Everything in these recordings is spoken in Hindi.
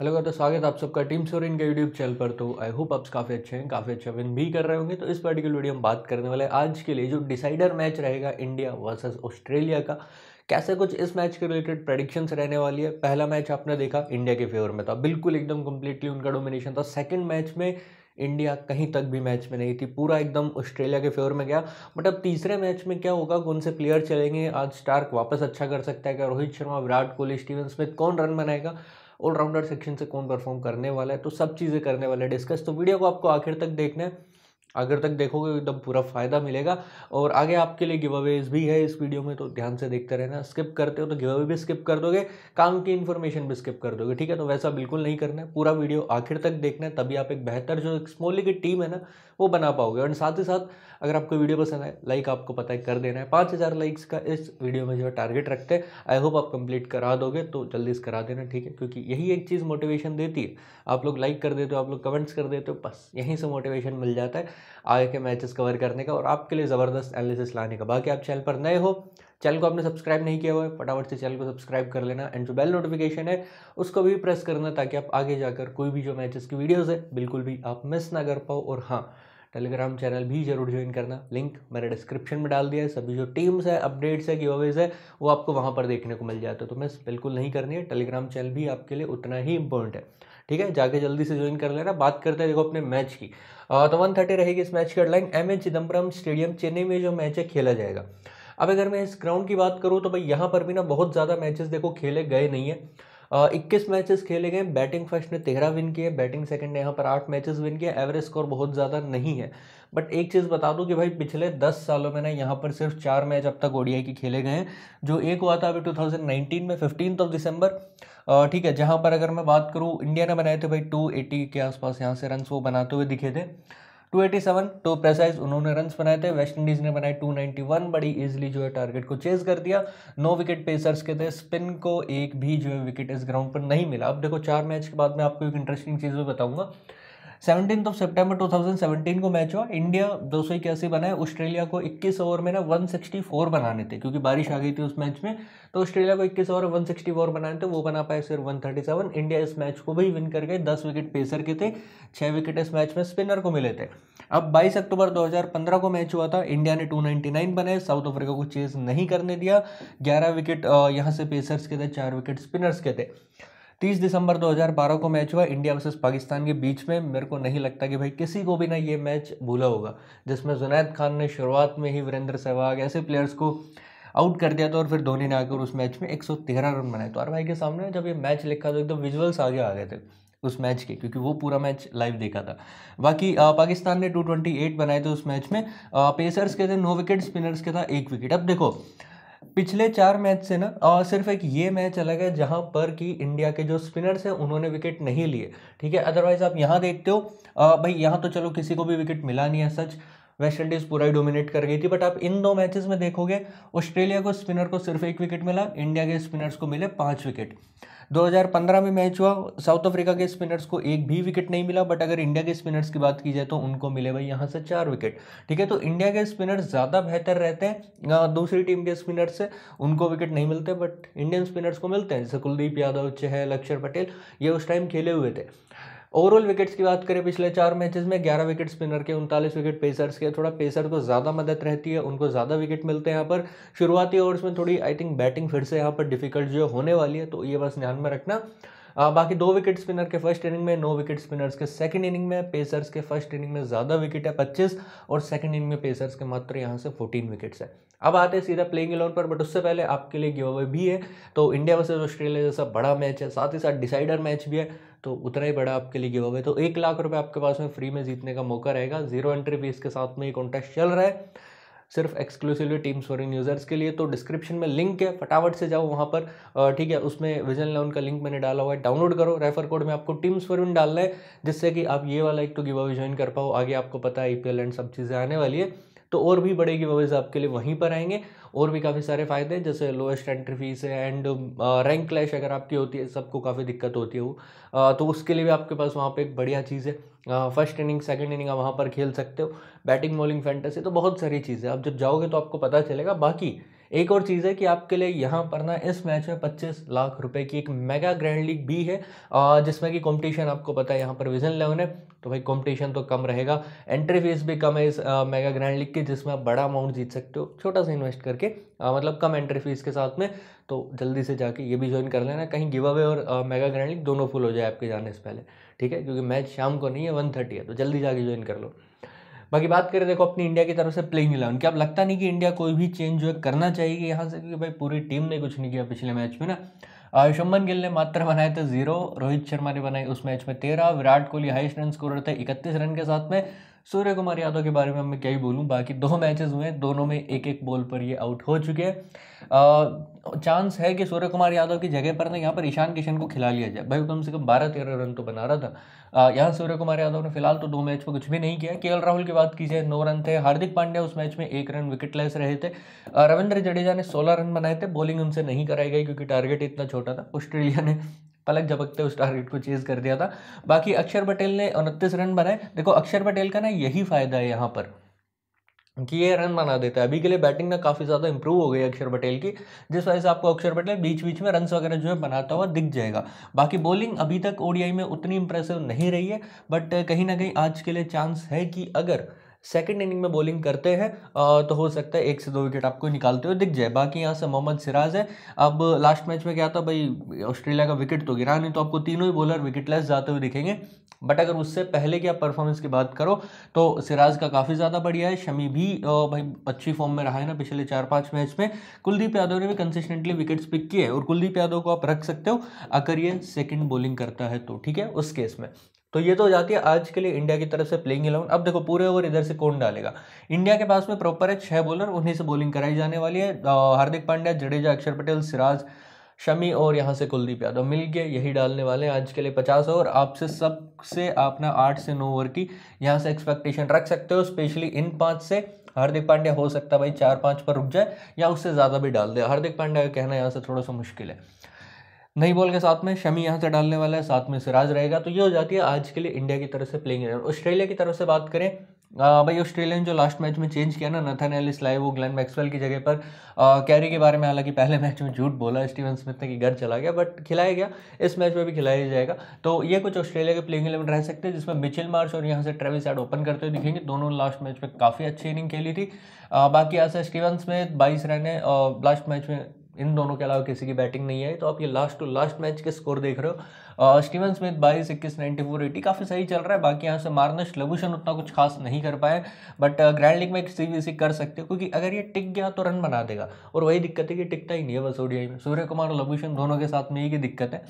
हेलो का तो स्वागत आप सबका टीम सोरेन के यूट्यूब चैनल पर तो आई होप आप काफ़ी अच्छे हैं काफ़ी अच्छे विन भी कर रहे होंगे तो इस पर्टिकुलर वीडियो हम बात करने वाले हैं आज के लिए जो डिसाइडर मैच रहेगा इंडिया वर्सेस ऑस्ट्रेलिया का कैसे कुछ इस मैच के रिलेटेड प्रडिक्शंस रहने वाली है पहला मैच आपने देखा इंडिया के फेवर में था बिल्कुल एकदम कम्प्लीटली उनका डोमिनेशन था सेकेंड मैच में इंडिया कहीं तक भी मैच में नहीं थी पूरा एकदम ऑस्ट्रेलिया के फेवर में गया बट अब तीसरे मैच में क्या होगा कौन से प्लेयर चलेंगे आज स्टार्क वापस अच्छा कर सकता है क्या रोहित शर्मा विराट कोहली स्टीवन स्मिथ कौन रन बनाएगा ऑलराउंडर सेक्शन से कौन परफॉर्म करने वाला है तो सब चीज़ें करने वाला है डिस्कस तो वीडियो को आपको आखिर तक देखना है आखिर तक देखोगे तो एकदम पूरा फ़ायदा मिलेगा और आगे आपके लिए गिव अवेज भी है इस वीडियो में तो ध्यान से देखते रहना स्किप करते हो तो गिव अवे भी स्किप कर दोगे काम की इन्फॉर्मेशन भी स्किप कर दोगे ठीक है तो वैसा बिल्कुल नहीं करना है पूरा वीडियो आखिर तक देखना है तभी आप एक बेहतर जो स्मॉल की टीम है ना वो बना पाओगे और साथ ही साथ अगर आपको वीडियो पसंद है लाइक आपको पता है कर देना है पाँच हज़ार लाइक्स का इस वीडियो में जो है टारगेट रखते हैं आई होप आप कंप्लीट करा दोगे तो जल्दी से करा देना ठीक है क्योंकि यही एक चीज़ मोटिवेशन देती है आप लोग लाइक कर देते हो आप लोग कमेंट्स कर देते हो बस यहीं से मोटिवेशन मिल जाता है आगे के मैचेस कवर करने का और आपके लिए ज़बरदस्त एनालिसिस लाने का बाकी आप चैनल पर नए हो चैनल को आपने सब्सक्राइब नहीं किया हुआ है फटाफट से चैनल को सब्सक्राइब कर लेना एंड जो बेल नोटिफिकेशन है उसको भी प्रेस करना ताकि आप आगे जाकर कोई भी जो मैचेस की वीडियोज़ है बिल्कुल भी आप मिस ना कर पाओ और हाँ टेलीग्राम चैनल भी जरूर ज्वाइन करना लिंक मैंने डिस्क्रिप्शन में डाल दिया है सभी जो टीम्स है अपडेट्स है गिवेज है वो आपको वहाँ पर देखने को मिल जाता है तो मिस बिल्कुल नहीं करनी है टेलीग्राम चैनल भी आपके लिए उतना ही इंपॉर्टेंट है ठीक है जाके जल्दी से ज्वाइन कर लेना बात करते हैं देखो अपने मैच की तो वन थर्टी रहेगी इस मैच की line M A Chidambaram stadium Chennai में जो मैच है खेला जाएगा अब अगर मैं इस ग्राउंड की बात करूँ तो भाई यहाँ पर भी ना बहुत ज़्यादा मैचेस देखो खेले गए नहीं है इक्कीस मैचेस खेले गए बैटिंग फर्स्ट ने तेरह विन किए बैटिंग सेकंड ने यहाँ पर आठ मैचेस विन किए एवरेज स्कोर बहुत ज़्यादा नहीं है बट एक चीज़ बता दूं कि भाई पिछले दस सालों में ना यहाँ पर सिर्फ चार मैच अब तक ओडीआई के खेले गए हैं जो एक हुआ था अभी 2019 में फिफ्टीन ऑफ दिसंबर ठीक है जहाँ पर अगर मैं बात करूँ इंडिया ने बनाए थे भाई टू के आसपास यहाँ से रन वो बनाते हुए दिखे थे 287 तो प्रेसाइज उन्होंने रन बनाए थे वेस्ट इंडीज ने बनाए 291 बड़ी इजिली जो है टारगेट को चेज कर दिया नो विकेट पेसर्स के थे स्पिन को एक भी जो है विकेट इस ग्राउंड पर नहीं मिला अब देखो चार मैच के बाद में आपको एक इंटरेस्टिंग चीज़ भी बताऊंगा सेवनटीन ऑफ सेप्टेम्बर 2017 को मैच हुआ इंडिया दो सौ इक्यासी बनाए ऑस्ट्रेलिया को 21 ओवर में ना 164 बनाने थे क्योंकि बारिश आ गई थी उस मैच में तो ऑस्ट्रेलिया को 21 ओवर 164 बनाने थे वो बना पाए सिर्फ 137 इंडिया इस मैच को भी विन कर गए दस विकेट पेसर के थे छः विकेट इस मैच में स्पिनर को मिले थे अब बाईस अक्टूबर 2015 को मैच हुआ था इंडिया ने 299 बनाए साउथ अफ्रीका को चेज नहीं करने दिया ग्यारह विकेट यहाँ से पेसर्स के थे चार विकेट स्पिनर्स के थे 30 दिसंबर 2012 को मैच हुआ इंडिया वर्सेस पाकिस्तान के बीच में मेरे को नहीं लगता कि भाई किसी को भी ना ये मैच भूला होगा जिसमें जुनैद खान ने शुरुआत में ही वीरेंद्र सहवाग ऐसे प्लेयर्स को आउट कर दिया था और फिर धोनी ने आकर उस मैच में 113 रन बनाए तो आर भाई के सामने जब ये मैच लिखा तो एकदम विजुअल्स आगे आ गए थे उस मैच के क्योंकि वो पूरा मैच लाइव देखा था बाकी आ, पाकिस्तान ने 228 बनाए थे उस मैच में आ, पेसर्स के थे नौ विकेट स्पिनर्स के था एक विकेट अब देखो पिछले चार मैच से ना सिर्फ एक ये मैच अलग है जहां पर कि इंडिया के जो स्पिनर्स हैं उन्होंने विकेट नहीं लिए ठीक है अदरवाइज आप यहां देखते हो आ, भाई यहां तो चलो किसी को भी विकेट मिला नहीं है सच वेस्ट इंडीज़ पूरा ही डोमिनेट कर गई थी बट आप इन दो मैचेस में देखोगे ऑस्ट्रेलिया को स्पिनर को सिर्फ एक विकेट मिला इंडिया के स्पिनर्स को मिले पांच विकेट 2015 में मैच हुआ साउथ अफ्रीका के स्पिनर्स को एक भी विकेट नहीं मिला बट अगर इंडिया के स्पिनर्स की बात की जाए तो उनको मिले भाई यहाँ से चार विकेट ठीक है तो इंडिया के स्पिनर्स ज़्यादा बेहतर रहते हैं दूसरी टीम के स्पिनर्स से उनको विकेट नहीं मिलते बट इंडियन स्पिनर्स को मिलते हैं जैसे कुलदीप यादव चेहल अक्षर पटेल ये उस टाइम खेले हुए थे ओवरऑल विकेट्स की बात करें पिछले चार मैचेस में ग्यारह विकेट स्पिनर के उनतालीस विकेट पेसर्स के थोड़ा पेसर को ज़्यादा मदद रहती है उनको ज़्यादा विकेट मिलते हैं यहाँ पर शुरुआती ओवर्स में थोड़ी आई थिंक बैटिंग फिर से यहाँ पर डिफिकल्ट जो होने वाली है तो ये बस ध्यान में रखना आ, बाकी दो विकेट स्पिनर के फर्स्ट इनिंग में नौ विकेट स्पिनर्स के सेकंड इनिंग में पेसर्स के फर्स्ट इनिंग में ज़्यादा विकेट है 25 और सेकंड इनिंग में पेसर्स के मात्र यहाँ से 14 विकेट्स है अब आते हैं सीधा प्लेइंग इलेवन पर बट उससे पहले आपके लिए गिव अवे भी है तो इंडिया वर्सेज ऑस्ट्रेलिया जैसा बड़ा मैच है साथ ही साथ डिसाइडर मैच भी है तो उतना ही बड़ा आपके लिए गिव अवे तो एक लाख रुपये आपके पास में फ्री में जीतने का मौका रहेगा जीरो एंट्री फीस के साथ में ये कॉन्टेस्ट चल रहा है सिर्फ एक्सक्लूसिवली टीम स्कोरिंग यूज़र्स के लिए तो डिस्क्रिप्शन में लिंक है फटाफट से जाओ वहाँ पर ठीक है उसमें विजन लेवन का लिंक मैंने डाला हुआ है डाउनलोड करो रेफर कोड में आपको टीम स्कोरिंग डालना है जिससे कि आप ये वाला एक तो गिव अवे ज्वाइन कर पाओ आगे आपको पता है आई e एंड सब चीज़ें आने वाली है तो और भी बड़े गिवेज आपके लिए वहीं पर आएंगे और भी काफ़ी सारे फ़ायदे हैं जैसे लोएस्ट एंट्री फीस है एंड रैंक क्लैश अगर आपकी होती है सबको काफ़ी दिक्कत होती है वो तो उसके लिए भी आपके पास वहाँ पर एक बढ़िया चीज़ है फर्स्ट इनिंग सेकंड इनिंग आप वहाँ पर खेल सकते हो बैटिंग बॉलिंग फैंटेसी तो बहुत सारी चीज़ें आप जब जाओगे तो आपको पता चलेगा बाकी एक और चीज़ है कि आपके लिए यहाँ पर ना इस मैच में पच्चीस लाख रुपए की एक मेगा ग्रैंड लीग भी है जिसमें कि कंपटीशन आपको पता है यहाँ पर विजन इलेवन है तो भाई कंपटीशन तो कम रहेगा एंट्री फीस भी कम है इस आ, मेगा ग्रैंड लीग की जिसमें आप बड़ा अमाउंट जीत सकते हो छोटा सा इन्वेस्ट करके आ, मतलब कम एंट्री फीस के साथ में तो जल्दी से जाके ये भी ज्वाइन कर लेना कहीं गिव अवे और आ, मेगा ग्रैंड लीग दोनों फुल हो जाए आपके जाने से पहले ठीक है क्योंकि मैच शाम को नहीं है वन थर्टी है तो जल्दी जाके ज्वाइन कर लो बाकी बात करें देखो अपनी इंडिया की तरफ से प्लेइंग इलेवन क्या अब लगता नहीं कि इंडिया कोई भी चेंज जो है करना चाहिए यहाँ से क्योंकि भाई पूरी टीम ने कुछ नहीं किया पिछले मैच में ना शुभमन गिल ने मात्र बनाए थे जीरो रोहित शर्मा ने बनाई उस मैच में तेरह Virat Kohli highest run score थे इकतीस रन के साथ में सूर्य कुमार यादव के बारे में मैं क्या ही बोलूँ बाकी दो मैचेस हुए हैं दोनों में एक एक बॉल पर ये आउट हो चुके हैं चांस है कि सूर्य कुमार यादव की जगह पर ना यहाँ पर ईशान किशन को खिला लिया जाए भाई कम से कम बारह तेरह रन तो बना रहा था यहाँ सूर्य कुमार यादव ने फिलहाल तो दो मैच में कुछ भी नहीं किया के राहुल की बात की जाए नौ रन थे हार्दिक पांड्या उस मैच में एक रन लेस रहे थे रविंद्र जडेजा ने सोलह रन बनाए थे बॉलिंग उनसे नहीं कराई गई क्योंकि टारगेट इतना छोटा था ऑस्ट्रेलिया ने पलक झपकते उस टारगेट को चेज कर दिया था बाकी अक्षर पटेल ने उनतीस रन बनाए देखो अक्षर पटेल का ना यही फ़ायदा है यहाँ पर कि ये रन बना देता है अभी के लिए बैटिंग ना काफ़ी ज़्यादा इंप्रूव हो गई अक्षर पटेल की जिस वजह से आपको अक्षर पटेल बीच बीच में रन्स वगैरह जो है बनाता हुआ दिख जाएगा बाकी बॉलिंग अभी तक ओडीआई में उतनी इंप्रेसिव नहीं रही है बट कहीं ना कहीं आज के लिए चांस है कि अगर सेकेंड इनिंग में बॉलिंग करते हैं तो हो सकता है एक से दो विकेट आपको निकालते हुए दिख जाए बाकी यहाँ से मोहम्मद सिराज है अब लास्ट मैच में क्या था भाई ऑस्ट्रेलिया का विकेट तो गिरा नहीं तो आपको तीनों ही बॉलर विकेटलेस जाते हुए दिखेंगे बट अगर उससे पहले की आप परफॉर्मेंस की बात करो तो सिराज का काफ़ी ज़्यादा बढ़िया है शमी भी भाई अच्छी फॉर्म में रहा है ना पिछले चार पाँच मैच में कुलदीप यादव ने भी कंसिस्टेंटली विकेट्स पिक किए और कुलदीप यादव को आप रख सकते हो अगर ये सेकेंड बॉलिंग करता है तो ठीक है उस केस में तो ये तो जाती है आज के लिए इंडिया की तरफ से प्लेइंग इलेवन अब देखो पूरे ओवर इधर से कौन डालेगा इंडिया के पास में प्रॉपर है छः बॉलर उन्हीं से बॉलिंग कराई जाने वाली है हार्दिक पांड्या जडेजा अक्षर पटेल सिराज शमी और यहाँ से कुलदीप यादव मिल गए यही डालने वाले हैं आज के लिए पचास ओवर आपसे सबसे अपना आठ से नौ ओवर की यहाँ से एक्सपेक्टेशन रख सकते हो स्पेशली इन पाँच से हार्दिक पांड्या हो सकता है भाई चार पाँच पर रुक जाए या उससे ज़्यादा भी डाल दे हार्दिक पांड्या का कहना यहाँ से थोड़ा सा मुश्किल है नई बॉल के साथ में शमी यहाँ से डालने वाला है साथ में सिराज रहेगा तो ये हो जाती है आज के लिए इंडिया की तरफ से प्लेइंग ऑस्ट्रेलिया की तरफ से बात करें आ, भाई ने जो लास्ट मैच में चेंज किया ना नथन एलिस लाए वो ग्लैन मैक्सवेल की जगह पर कैरी के बारे में हालांकि पहले मैच में झूठ बोला स्टीवन स्मिथ ने कि घर चला गया बट खिलाया गया इस मैच में भी खिलाया जाएगा तो ये कुछ ऑस्ट्रेलिया के प्लेइंग इलेवन रह सकते हैं जिसमें मिचिल मार्च और यहाँ से ट्रेविस एड ओपन करते हुए दिखेंगे दोनों लास्ट मैच में काफ़ी अच्छी इनिंग खेली थी आ, बाकी यहाँ से स्टीवन स्मिथ बाईस रन है लास्ट मैच में इन दोनों के अलावा किसी की बैटिंग नहीं आई तो आप ये लास्ट टू लास्ट मैच के स्कोर देख रहे हो स्टीवन स्मिथ बाईस इक्कीस नाइन्टी फोर एटी काफ़ी सही चल रहा है बाकी यहाँ से मार्नस लबूशन उतना कुछ खास नहीं कर पाए बट ग्रैंड लीग में सी वी कर सकते हो क्योंकि अगर ये टिक गया तो रन बना देगा और वही दिक्कत है कि टिकता ही नहीं है बस ओडियाई में सूर्य कुमार और लबुशन दोनों के साथ में यही दिक्कत है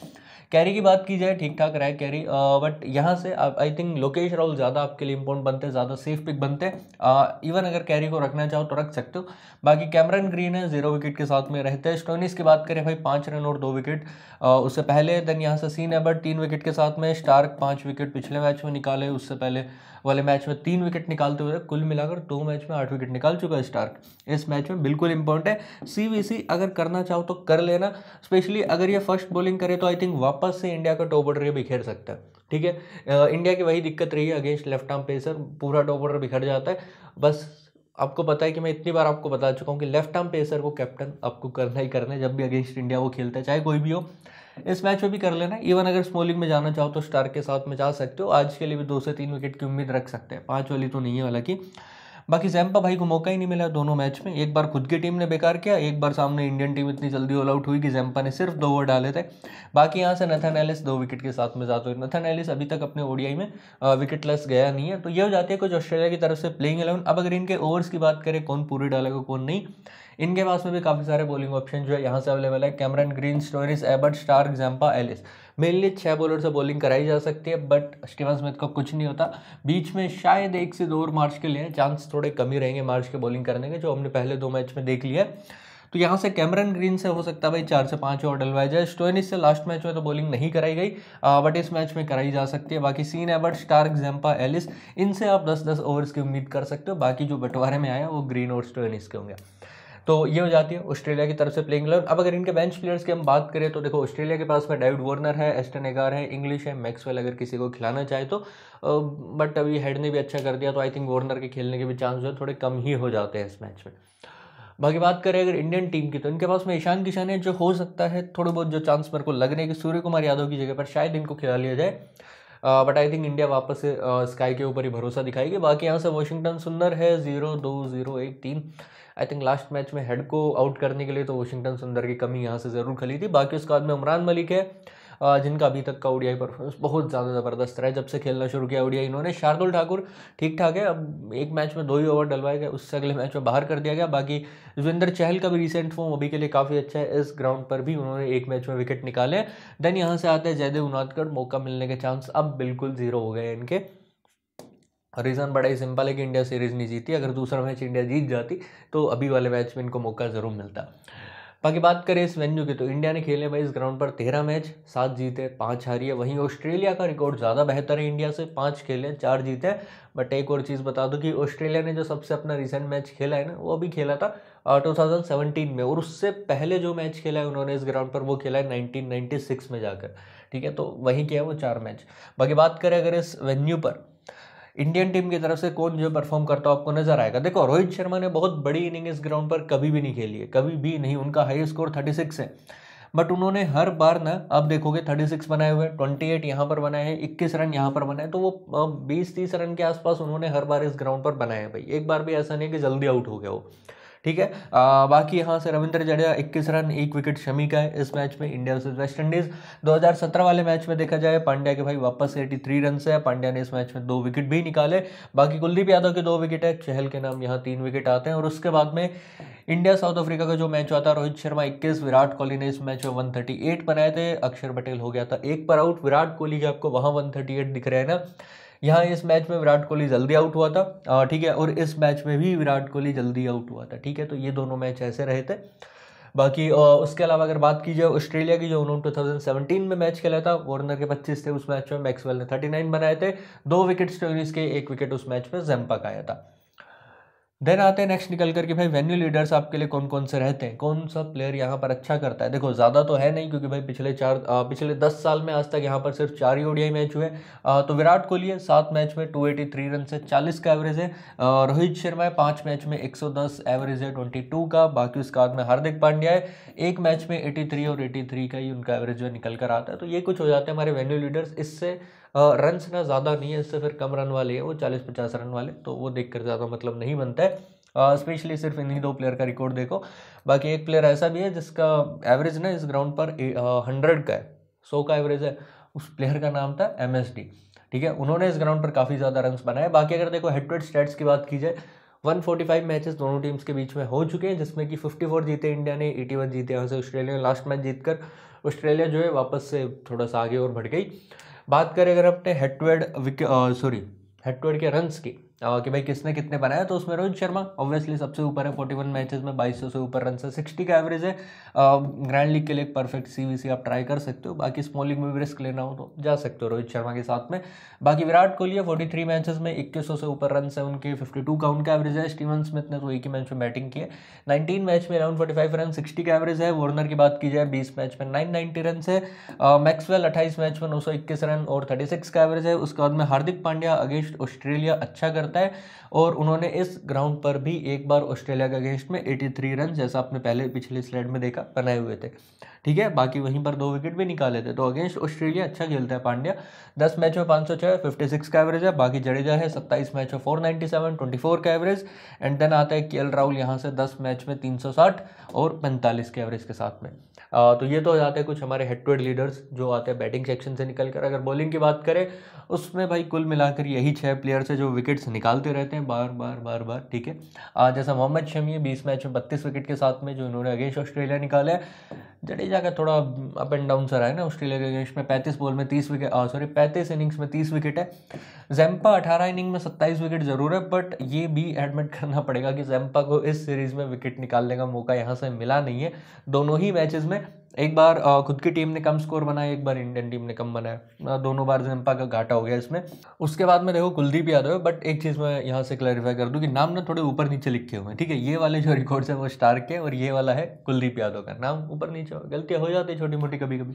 कैरी की बात की जाए ठीक ठाक रहा है कैरी बट uh, यहाँ से I uh, think Lokesh Rahul ज़्यादा आपके लिए इंपॉर्टेंट बनते हैं ज़्यादा सेफ पिक बनते हैं इवन uh, अगर कैरी को रखना चाहो तो रख सकते हो बाकी कैमरन ग्रीन है जीरो विकेट के साथ में रहते हैं स्टोनिस की बात करें भाई पाँच रन और दो विकेट उससे पहले देन यहाँ से सीन ने अब तीन विकेट के साथ में स्टार्क पांच विकेट पिछले मैच में निकाले उससे पहले वाले मैच में तीन विकेट निकालते हुए कुल मिलाकर दो मैच में आठ विकेट निकाल चुका है स्टार्क इस मैच में बिल्कुल इंपॉर्टेंट है सीवीसी अगर करना चाहो तो कर लेना स्पेशली अगर ये फर्स्ट बॉलिंग करे तो आई थिंक वापस से इंडिया का टॉप ऑर्डर बिखेर सकता है ठीक है इंडिया की वही दिक्कत रही है अगेंस्ट लेफ्ट आर्म पेसर पूरा टॉप ऑर्डर बिखर जाता है बस आपको पता है कि मैं इतनी बार आपको बता चुका हूँ कि लेफ्ट आर्म पेसर को कैप्टन आपको करना ही करना है जब भी अगेंस्ट इंडिया वो खेलता है चाहे कोई भी हो इस मैच में भी कर लेना इवन अगर स्मॉलिंग में जाना चाहो तो स्टार के साथ में जा सकते हो आज के लिए भी दो से तीन विकेट की उम्मीद रख सकते हैं पांच वाली तो नहीं है हालांकि बाकी जैम्पा भाई को मौका ही नहीं मिला दोनों मैच में एक बार खुद की टीम ने बेकार किया एक बार सामने इंडियन टीम इतनी जल्दी ऑल आउट हुई कि जैम्पा ने सिर्फ दो ओवर डाले थे बाकी यहाँ से नथन एलिस दो विकेट के साथ में जाते हुए नथन एलिस अभी तक अपने ओडियाई में विकेटलेस गया नहीं है तो ये हो जाती है कुछ ऑस्ट्रेलिया की तरफ से प्लेइंग एलेवन अब अगर इनके ओवर्स की बात करें कौन पूरे डालेगा कौन नहीं इनके पास में भी काफ़ी सारे बॉलिंग ऑप्शन जो है यहाँ से अवेलेबल है Cameron Green Stoinis Abbott Starc Zampa Ellis mainly छः बॉलर से बॉलिंग कराई जा सकती है बट स्टीवन स्मिथ का कुछ नहीं होता बीच में शायद एक से दो और मार्च के लिए चांस थोड़े कम ही रहेंगे मार्च के बॉलिंग करने के जो हमने पहले दो मैच में देख लिया तो यहाँ से कैमरन ग्रीन से हो सकता है भाई चार से पाँच ओवर डलवाया जाए स्टोनिस से लास्ट मैच में तो बॉलिंग नहीं कराई गई बट इस मैच में कराई जा सकती है बाकी Sean Abbott Starc Zampa Ellis इनसे आप 10-10 ओवर्स की उम्मीद कर सकते हो बाकी जो बंटवारे में आया वो ग्रीन और स्टोनिस के होंगे तो ये हो जाती है ऑस्ट्रेलिया की तरफ से प्लेइंग इलेवन अब अगर इनके बेंच प्लेयर्स की हम बात करें तो देखो ऑस्ट्रेलिया के पास में डेविड वॉर्नर है एस्टन एगार है इंग्लिश है मैक्सवेल अगर किसी को खिलाना चाहे तो बट अभी हेड ने भी अच्छा कर दिया तो आई थिंक वॉर्नर के खेलने के भी चांस जो है थोड़े कम ही हो जाते हैं इस मैच में बाकी बात करें अगर इंडियन टीम की तो इनके पास में ईशान किशन है जो हो सकता है थोड़े बहुत जो चांस मेरे को लग रहे हैं कि सूर्य कुमार यादव की जगह पर शायद इनको खिला लिया जाए बट आई थिंक इंडिया वापस स्काई के ऊपर ही भरोसा दिखाएगी बाकी यहाँ से वॉशिंगटन सुंदर है जीरो दो जीरो एक तीन आई थिंक लास्ट मैच में हेड को आउट करने के लिए तो वॉशिंगटन सुंदर की कमी यहाँ से ज़रूर खली थी बाकी उसके बाद में उमरान मलिक है जिनका अभी तक का ओडियाई परफॉर्मेंस बहुत ज़्यादा ज़बरदस्त रहा है जब से खेलना शुरू किया ओडियाई इन्होंने शार्दुल ठाकुर ठीक ठाक है अब एक मैच में दो ही ओवर डलवाए गए उससे अगले मैच में बाहर कर दिया गया बाकी युजवेंद्र चहल का भी रिसेंट फॉर्म अभी के लिए काफ़ी अच्छा है इस ग्राउंड पर भी उन्होंने एक मैच में विकेट निकाले देन यहाँ से आते हैं जयदेव उनादकर मौका मिलने के चांस अब बिल्कुल ज़ीरो हो गए इनके रीज़न बड़ा ही सिंपल है कि इंडिया सीरीज़ नहीं जीती अगर दूसरा मैच इंडिया जीत जाती तो अभी वाले मैच में इनको मौका ज़रूर मिलता बाकी बात करें इस वेन्यू की तो इंडिया ने खेले भाई इस ग्राउंड पर तेरह मैच सात जीते पाँच हारी है वहीं ऑस्ट्रेलिया का रिकॉर्ड ज़्यादा बेहतर है इंडिया से पाँच खेले चार जीते बट एक और चीज़ बता दो कि ऑस्ट्रेलिया ने जो सबसे अपना रिसेंट मैच खेला है ना वो अभी खेला था टू थाउजेंड सेवेंटीन में और उससे पहले जो मैच खेला है उन्होंने इस ग्राउंड पर वो खेला है नाइनटीन में जाकर ठीक है तो वहीं किया वो चार मैच बाकी बात करें अगर इस वेन्यू पर इंडियन टीम की तरफ से कौन जो परफॉर्म करता हो आपको नजर आएगा देखो रोहित शर्मा ने बहुत बड़ी इनिंग इस ग्राउंड पर कभी भी नहीं खेली है कभी भी नहीं उनका हाई स्कोर थर्टी सिक्स है बट उन्होंने हर बार ना आप देखोगे थर्टी सिक्स बनाए हुए ट्वेंटी एट यहाँ पर बनाए हैं इक्कीस रन यहाँ पर बनाए तो वो बीस तीस रन के आसपास उन्होंने हर बार इस ग्राउंड पर बनाए हैं भाई एक बार भी ऐसा नहीं कि जल्दी आउट हो गया वो ठीक है आ, बाकी यहाँ से रविंद्र जडेजा इक्कीस रन एक विकेट शमी का है इस मैच में इंडिया वर्सेज वेस्ट इंडीज़ दो वाले मैच में देखा जाए पांड्या के भाई वापस एटी थ्री रन से है पांड्या ने इस मैच में दो विकेट भी निकाले बाकी कुलदीप यादव के दो विकेट है चहल के नाम यहाँ तीन विकेट आते हैं और उसके बाद में इंडिया साउथ अफ्रीका का जो मैच हुआ था रोहित शर्मा 21 विराट कोहली ने इस मैच में 138 बनाए थे अक्षर पटेल हो गया था एक पर आउट विराट कोहली के आपको वहाँ 138 दिख रहे हैं ना यहाँ इस मैच में विराट कोहली जल्दी आउट हुआ था ठीक है और इस मैच में भी विराट कोहली जल्दी आउट हुआ था ठीक है तो ये दोनों मैच ऐसे रहे थे बाकी उसके अलावा अगर बात की जाए ऑस्ट्रेलिया की जो उन्होंने टू में मैच खेला था वॉर्नर के 25 थे उस मैच में मैक्सवेल ने 39 बनाए थे दो विकेट स्टोरीज के एक विकेट उस मैच में जैम्पा आया था देन आते हैं नेक्स्ट निकल करके भाई वेन्यू लीडर्स आपके लिए कौन कौन से रहते हैं कौन सा प्लेयर यहाँ पर अच्छा करता है देखो ज़्यादा तो है नहीं क्योंकि भाई पिछले चार आ, पिछले दस साल में आज तक यहाँ पर सिर्फ चार ही ओडियाई मैच हुए आ, तो विराट कोहली है सात मैच में टू एटी थ्री रन से चालीस का एवरेज है रोहित शर्मा है पाँच मैच में एक सौ दस एवरेज है ट्वेंटी टू का बाकी उसके बाद में हार्दिक पांड्या है एक मैच में एटी थ्री और एटी थ्री का ही उनका एवरेज जो निकल कर आता है तो ये कुछ हो जाते हैं हमारे वेन्यू लीडर्स इससे रनस ना ज़्यादा नहीं है इससे फिर कम रन वाले हैं वो चालीस पचास रन वाले तो वो देख कर ज़्यादा मतलब नहीं बनता है स्पेशली सिर्फ इन्हीं दो प्लेयर का रिकॉर्ड देखो बाकी एक प्लेयर ऐसा भी है जिसका एवरेज ना इस ग्राउंड पर हंड्रेड का है सौ का एवरेज है उस प्लेयर का नाम था एम ठीक है उन्होंने इस ग्राउंड पर काफ़ी ज़्यादा रन बनाए बाकी अगर देखो हेड टू स्टैट्स की बात की जाए 145 मैचेस दोनों टीम्स के बीच में हो चुके हैं जिसमें कि 54 जीते इंडिया ने 81 जीते यहाँ से ऑस्ट्रेलिया ने लास्ट मैच जीतकर ऑस्ट्रेलिया जो है वापस से थोड़ा सा आगे और बढ़ गई बात करें अगर अपने head to head sorry head to head के रन्स की कि भाई किसने कितने बनाए तो उसमें रोहित शर्मा ऑब्वियसली सबसे ऊपर है फोर्टी वन मैचेज में बाईस से ऊपर रन है सिक्सटी का एवरेज है ग्रैंड लीग के लिए एक परफेक्ट सी आप ट्राई कर सकते हो बाकी स्मॉल लीग में भी रिस्क लेना हो तो जा सकते हो रोहित शर्मा के साथ में बाकी विराट कोहली है फोर्टी थ्री मैचेज में इक्कीस से ऊपर रन है उनके फिफ्टी टू का उनका एवरेज है स्टीवन स्मिथ ने तो एक ही मैच में बैटिंग की है नाइनटीन मैच में around forty five run sixty का एवरेज है वॉर्नर की बात की जाए बीस मैच में नाइन नाइनटी रन है मैक्सवेल अट्ठाईस मैच में नौ सौ इक्कीस रन और थर्टी सिक्स का एवरेज है उसके बाद में हार्दिक पांड्या अगेंस्ट ऑस्ट्रेलिया अच्छा कर सकता है और उन्होंने इस ग्राउंड पर भी एक बार ऑस्ट्रेलिया के अगेंस्ट में 83 रन जैसा आपने पहले पिछले स्लाइड में देखा बनाए हुए थे ठीक है बाकी वहीं पर दो विकेट भी निकाले थे तो अगेंस्ट ऑस्ट्रेलिया अच्छा खेलता है पांड्या दस मैच में पाँच सौ छः फिफ्टी सिक्स का एवरेज है बाकी जडेजा है सत्ताईस मैच में four ninety seven twenty four का एवरेज एंड देन आता है के एल राहुल यहाँ से दस मैच में तीन सौ साठ और पैंतालीस के एवरेज के साथ में आ, तो ये तो हो जाते हैं कुछ हमारे हेड टू हेड लीडर्स जो आते हैं बैटिंग सेक्शन से निकल कर अगर बॉलिंग की बात करें उसमें भाई कुल मिलाकर यही छः प्लेयर्स है जो विकेट्स निकालते रहते हैं बार बार बार बार ठीक है जैसा मोहम्मद शमी है बीस मैच में बत्तीस विकेट के साथ में जो इन्होंने अगेंस्ट ऑस्ट्रेलिया निकाला है जडेजा जाकर थोड़ा अप एंड डाउन सा रहा है ना ऑस्ट्रेलिया के अगेंस्ट में पैंतीस बॉल में तीस विकेट सॉरी पैंतीस इनिंग्स में तीस विकेट है जैम्पा अठारह इनिंग में सत्ताईस विकेट जरूर है बट ये भी एडमिट करना पड़ेगा कि जैम्पा को इस सीरीज़ में विकेट निकालने का मौका यहाँ से मिला नहीं है दोनों ही मैचेज में एक बार खुद की टीम ने कम स्कोर बनाया एक बार इंडियन टीम ने कम बनाया दोनों बार जम्पा का घाटा हो गया इसमें उसके बाद में देखो कुलदीप यादव है बट एक चीज़ मैं यहाँ से क्लैरिफाई कर दूँ कि नाम ना थोड़े ऊपर नीचे लिखे हुए हैं ठीक है ये वाले जो रिकॉर्ड्स हैं वो स्टार के और ये वाला है कुलदीप यादव का नाम ऊपर नीचे गलतियाँ हो जाती है छोटी मोटी कभी कभी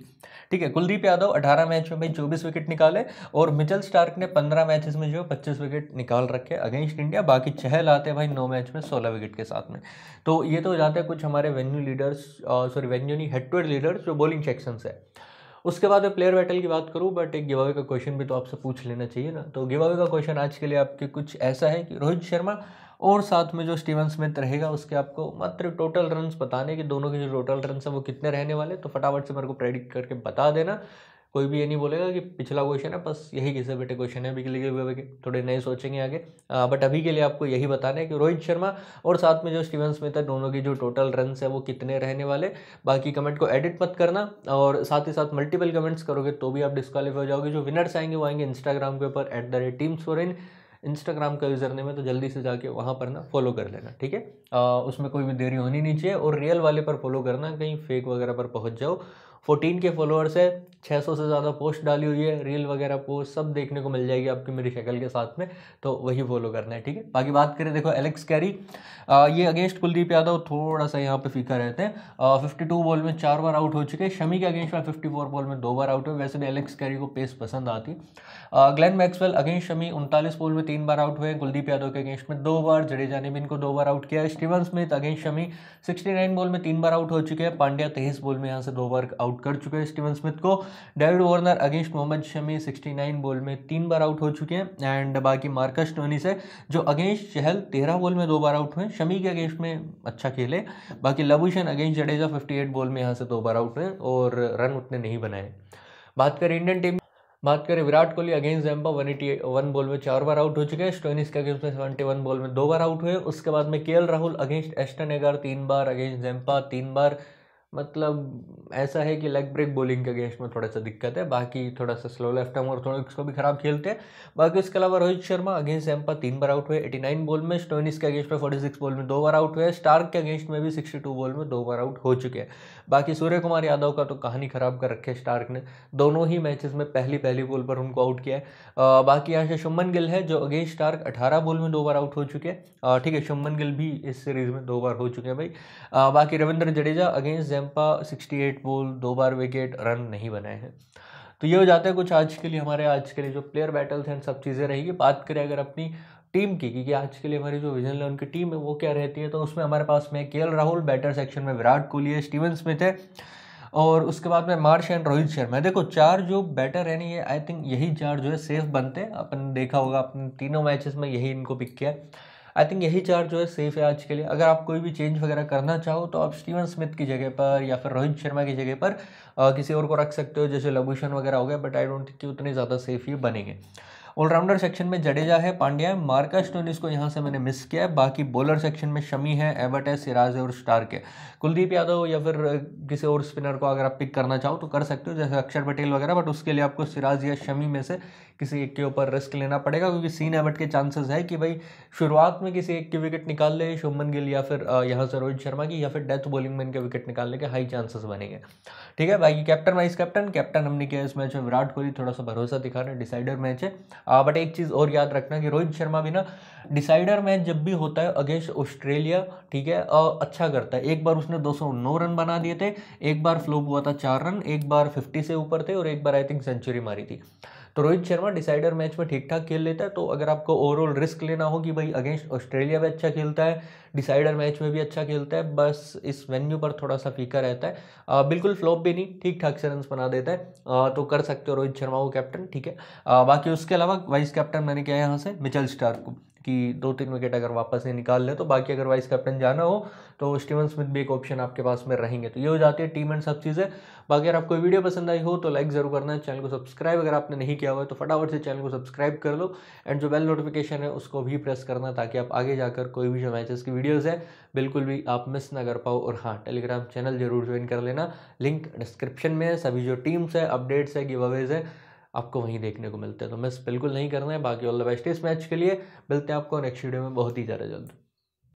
ठीक है कुलदीप यादव अठारह मैच में भाई चौबीस विकेट निकाले और मिचल स्टार्क ने पंद्रह मैचेस में जो पच्चीस विकेट निकाल रखे अगेंस्ट इंडिया बाकी छह लाते भाई नौ मैच में सोलह विकेट के साथ में तो ये तो जाते हैं कुछ हमारे वेन्यू लीडर्स सॉरी वेन्यू नहीं हेड टू हेड लीडर्स जो बॉलिंग सेक्शन है उसके बाद मैं प्लेयर बैटल की बात करूँ बट एक गिवावे का क्वेश्चन भी तो आपसे पूछ लेना चाहिए ना तो गिवावे का क्वेश्चन आज के लिए आपके कुछ ऐसा है कि रोहित शर्मा और साथ में जो स्टीवन स्मिथ रहेगा उसके आपको मात्र टोटल रन्स बताने कि दोनों के जो टोटल रन्स हैं वो कितने रहने वाले तो फटाफट से मेरे को प्रेडिक्ट करके बता देना कोई भी ये नहीं बोलेगा कि पिछला क्वेश्चन है बस यही किसे बेटे क्वेश्चन है बिजली के थोड़े नए सोचेंगे आगे आ, बट अभी के लिए आपको यही बताना है कि रोहित शर्मा और साथ में जो स्टीवन स्मिथ है दोनों की जो टोटल रन है वो कितने रहने वाले बाकी कमेंट को एडिट मत करना और साथ ही साथ मल्टीपल कमेंट्स करोगे तो भी आप डिस्कालीफाई हो जाओगे जो विनर्स आएंगे वो आएंगे इंस्टाग्राम के ऊपर at the rate team Soren Instagram का यूज़र नेम है तो जल्दी से जाके वहाँ पर ना फॉलो कर लेना ठीक है उसमें कोई भी देरी होनी नहीं चाहिए और रियल वाले पर फॉलो करना कहीं फेक वगैरह पर पहुँच जाओ फोर्टीन के फॉलोअर्स है छः सौ से ज़्यादा पोस्ट डाली हुई है रील वगैरह पोस्ट सब देखने को मिल जाएगी आपकी मेरी शक्ल के साथ में तो वही फॉलो करना है ठीक है बाकी बात करें देखो एलेक्स कैरी आ, ये अगेंस्ट कुलदीप यादव थोड़ा सा यहाँ पे फीका रहते हैं फिफ्टी टू बॉल में चार बार आउट हो चुके हैं शमी के अगेंस्ट में फिफ्टी फोर बॉल में दो बार आउट हुए वैसे भी एलेक्स कैरी को पेस पसंद आती ग्लैन मैक्सवेल अगेंस्ट शमी उनतालीस बॉल में तीन बार आउट हुए कुलदीप यादव के अगेंस्ट में दो बार जडेजा ने भी इनको दो बार आउट किया Steven Smith against Shami sixty ball में तीन बार आउट हो चुके हैं पांड्या तेईस बॉल में यहाँ से दो बार आउट आउट कर चुके हैं स्टीवन स्मिथ को David Warner against Mohammed Shami 69 ball में तीन बार आउट हो चुके हैं एंड बाकी मार्कस टोनी से जो अगेंस्ट चहल 13 बॉल में दो बार आउट हुए शमी के अगेंस्ट में अच्छा खेले बाकी लबूशन अगेंस्ट जडेजा 58 बॉल में यहाँ से दो बार आउट हुए और रन उतने नहीं बनाए बात करें इंडियन टीम बात करें Virat Kohli against Zampa one eighty one ball में चार बार आउट हो चुके हैं स्टोनिस के अगेंस्ट में सेवेंटी वन बॉल में दो बार आउट हुए उसके बाद में केएल राहुल अगेंस्ट एस्टन एगार तीन बार अगेंस्ट जैम्पा तीन बार मतलब ऐसा है कि लेग ब्रेक बॉलिंग के अगेंस्ट में थोड़ा सा दिक्कत है बाकी थोड़ा सा स्लो लेफ्ट आर्म और थोड़ा इसको भी खराब खेलते हैं बाकी इसके अलावा रोहित शर्मा अगेंस्ट एम्पा तीन बार आउट हुए 89 बॉल में स्टोनिस के अगेंस्ट में 46 बॉल में दो बार आउट हुए स्टार्क के अगेंस्ट में भी 62 बॉल में दो बार आउट हो चुके हैं बाकी सूर्य कुमार यादव का तो कहानी ख़राब कर रखे है स्टार्क ने दोनों ही मैचेस में पहली पहली बॉल पर उनको आउट किया है आ, बाकी यहाँ से शुभमन गिल है जो अगेंस्ट स्टार्क अठारह बॉल में दो बार आउट हो चुके हैं ठीक है शुभमन गिल भी इस सीरीज़ में दो बार हो चुके हैं भाई आ, बाकी Ravindra Jadeja against Zampa sixty eight ball दो बार विकेट रन नहीं बनाए हैं तो ये हो जाता है कुछ आज के लिए हमारे आज के लिए जो प्लेयर बैटल्स हैं सब चीज़ें रहेगी बात करें अगर अपनी टीम की क्योंकि आज के लिए हमारी जो विजन लर्न की टीम है वो क्या रहती है तो उसमें हमारे पास में के राहुल बैटर सेक्शन में विराट कोहली है स्टीवन स्मिथ है और उसके बाद में मार्श एंड रोहित शर्मा देखो चार जो बैटर है ना ये आई थिंक यही चार जो है सेफ बनते हैं अपन देखा होगा अपने तीनों मैचेस में यही इनको पिक किया आई थिंक यही चार जो है सेफ है आज के लिए अगर आप कोई भी चेंज वगैरह करना चाहो तो आप स्टीवन स्मिथ की जगह पर या फिर रोहित शर्मा की जगह पर आ, किसी और को रख सकते हो जैसे लभूषण वगैरह हो गया बट आई डोंट थिंक कि उतने ज़्यादा सेफ ये बनेंगे ऑलराउंडर सेक्शन में जडेजा है पांड्या है मार्कस टोनिस को यहाँ से मैंने मिस किया है बाकी बॉलर सेक्शन में शमी है एवर्ट है सिराज है और स्टार्क है कुलदीप यादव या फिर किसी और स्पिनर को अगर आप पिक करना चाहो तो कर सकते हो जैसे अक्षर पटेल वगैरह बट उसके लिए आपको सिराज या शमी में से किसी एक के ऊपर रिस्क लेना पड़ेगा क्योंकि सीन एवट के चांसेस है कि भाई शुरुआत में किसी एक की विकेट निकाल ले शुभमन गिल या फिर यहाँ से रोहित शर्मा की या फिर डेथ बॉलिंग में इनके विकेट निकालने के हाई चांसेस बनेंगे ठीक है बाकी कैप्टन वाइस कैप्टन कैप्टन हमने किया इस मैच में विराट कोहली थोड़ा सा भरोसा दिखा रहे हैं डिसाइडर मैच है बट एक चीज़ और याद रखना कि रोहित शर्मा भी ना डिसाइडर मैच जब भी होता है अगेंस्ट ऑस्ट्रेलिया ठीक है अच्छा करता है एक बार उसने दो रन बना दिए थे एक बार फ्लोप हुआ था चार रन एक बार फिफ्टी से ऊपर थे और एक बार आई थिंक सेंचुरी मारी थी तो रोहित शर्मा डिसाइडर मैच में ठीक ठाक खेल लेता है तो अगर आपको ओवरऑल रिस्क लेना हो कि भाई अगेंस्ट ऑस्ट्रेलिया भी अच्छा खेलता है डिसाइडर मैच में भी अच्छा खेलता है बस इस वेन्यू पर थोड़ा सा फीका रहता है आ, बिल्कुल फ्लॉप भी नहीं ठीक ठाक से रन बना देता है आ, तो कर सकते हो रोहित शर्मा को कैप्टन ठीक है आ, बाकी उसके अलावा वाइस कैप्टन मैंने किया यहाँ से मिचल स्टार को कि दो तीन विकेट अगर वापस से निकाल लें तो बाकी अगर वाइस कैप्टन जाना हो तो स्टीवन स्मिथ भी एक ऑप्शन आपके पास में रहेंगे तो ये हो जाती है टीम एंड सब चीज़ें बाकी अगर आपको वीडियो पसंद आई हो तो लाइक ज़रूर करना है चैनल को सब्सक्राइब अगर आपने नहीं किया हुआ है तो फटाफट से चैनल को सब्सक्राइब कर लो एंड जो बेल नोटिफिकेशन है उसको भी प्रेस करना ताकि आप आगे जाकर कोई भी जो मैचेस की वीडियोज़ है बिल्कुल भी आप मिस ना कर पाओ और हाँ टेलीग्राम चैनल जरूर ज्वाइन कर लेना लिंक डिस्क्रिप्शन में है सभी जो टीम्स है अपडेट्स है गिव है आपको वहीं देखने को मिलते हैं तो मिस बिल्कुल नहीं करना है बाकी ऑल द बेस्ट इस मैच के लिए मिलते हैं आपको नेक्स्ट वीडियो में बहुत ही ज़्यादा जल्द